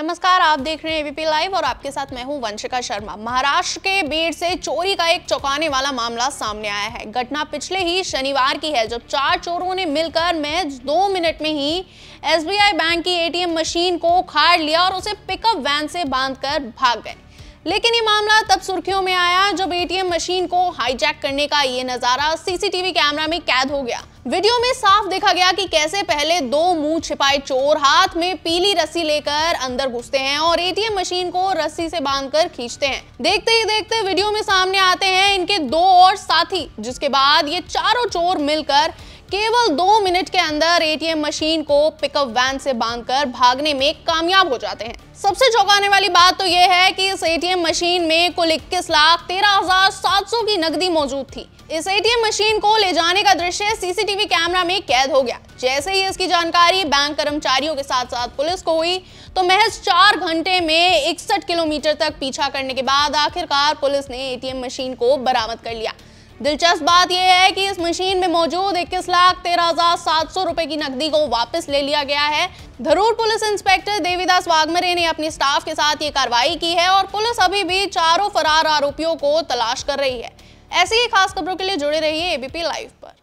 नमस्कार आप देख रहे हैं एबीपी लाइव और आपके साथ मैं हूं वंशिका शर्मा महाराष्ट्र के बीड से चोरी का एक चौंकाने वाला मामला सामने आया है घटना पिछले ही शनिवार की है जब चार चोरों ने मिलकर महज दो मिनट में ही एसबीआई बैंक की एटीएम मशीन को उखाड़ लिया और उसे पिकअप वैन से बांधकर भाग गए लेकिन ये मामला तब सुर्खियों में आया जब एटीएम मशीन को हाईजैक करने का ये नजारा सीसीटीवी कैमरा में कैद हो गया वीडियो में साफ देखा गया कि कैसे पहले दो मुंह छिपाए चोर हाथ में पीली रस्सी लेकर अंदर घुसते हैं और एटीएम मशीन को रस्सी से बांधकर खींचते हैं देखते ही देखते वीडियो में सामने आते हैं इनके दो और साथी जिसके बाद ये चारों चोर मिलकर केवल दो मिनट के अंदर एटीएम मशीन को पिकअप वैन से बांधकर भागने में कामयाब हो जाते हैं सबसे चौंकाने वाली बात तो यह है कि इस एटीएम मशीन में कुल इक्कीस लाख तेरह हजार सात सौ की नकदी मौजूद थी इस एटीएम मशीन को ले जाने का दृश्य सीसीटीवी कैमरा में कैद हो गया जैसे ही इसकी जानकारी बैंक कर्मचारियों के साथ साथ पुलिस को हुई तो महज चार घंटे में इकसठ किलोमीटर तक पीछा करने के बाद आखिरकार पुलिस ने एटीएम मशीन को बरामद कर लिया दिलचस्प बात यह है कि इस मशीन में मौजूद इक्कीस लाख तेरह हजार सात सौ रुपए की नकदी को वापस ले लिया गया है धरूर पुलिस इंस्पेक्टर देवीदास वाघमरे ने अपने स्टाफ के साथ ये कार्रवाई की है और पुलिस अभी भी चारों फरार आरोपियों को तलाश कर रही है ऐसी ही खास खबरों के लिए जुड़े रहिए एबीपी लाइव पर